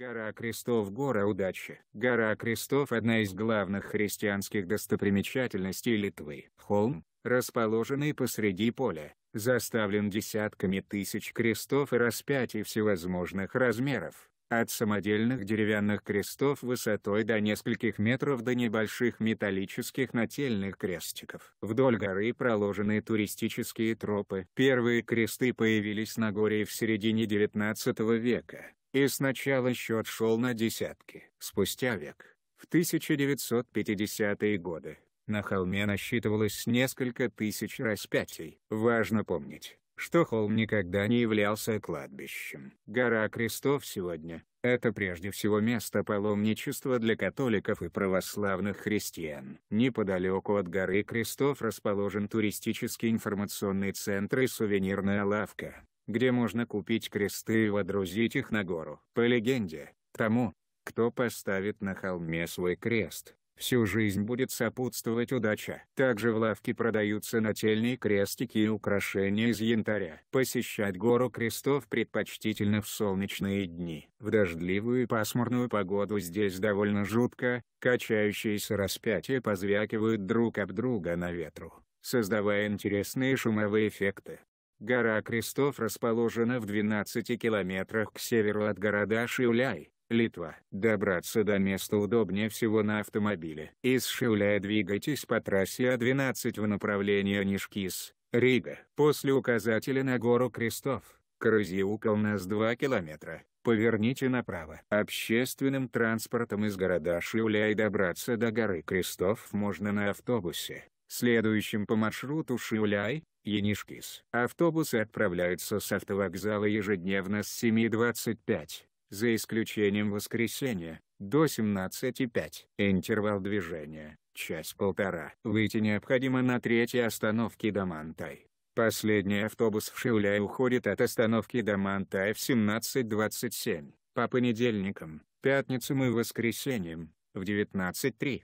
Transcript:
Гора Крестов – гора удачи. Гора Крестов – одна из главных христианских достопримечательностей Литвы. Холм, расположенный посреди поля, заставлен десятками тысяч крестов и распятий всевозможных размеров. От самодельных деревянных крестов высотой до нескольких метров до небольших металлических нательных крестиков. Вдоль горы проложены туристические тропы. Первые кресты появились на горе в середине 19 века. И сначала счет шел на десятки. Спустя век, в 1950-е годы, на холме насчитывалось несколько тысяч распятий. Важно помнить, что холм никогда не являлся кладбищем. Гора Крестов сегодня — это прежде всего место паломничества для католиков и православных христиан. Неподалеку от горы Крестов расположен туристический информационный центр и сувенирная лавка, где можно купить кресты и водрузить их на гору. По легенде, тому, кто поставит на холме свой крест, всю жизнь будет сопутствовать удача. Также в лавке продаются нательные крестики и украшения из янтаря. Посещать гору крестов предпочтительно в солнечные дни. В дождливую и пасмурную погоду здесь довольно жутко, качающиеся распятия позвякивают друг об друга на ветру создавая интересные шумовые эффекты. Гора Крестов расположена в 12 километрах к северу от города Шиуляй, Литва. Добраться до места удобнее всего на автомобиле. Из Шиуляя двигайтесь по трассе А12 в направлении Нишкис, Рига. После указателя на гору Крестов, Крызиукол нас 2 километра. Поверните направо. Общественным транспортом из города Шиуляй добраться до горы Крестов можно на автобусе, следующим по маршруту Шиуляй, Енишкис. Автобусы отправляются с автовокзала ежедневно с 7.25, за исключением воскресенья, до 17.05. Интервал движения часть час-полтора. Выйти необходимо на третьей остановке до Мантай. Последний автобус в Шиуляй уходит от остановки до Мантай в 17.27, по понедельникам, пятницам и воскресеньям, в 19.03.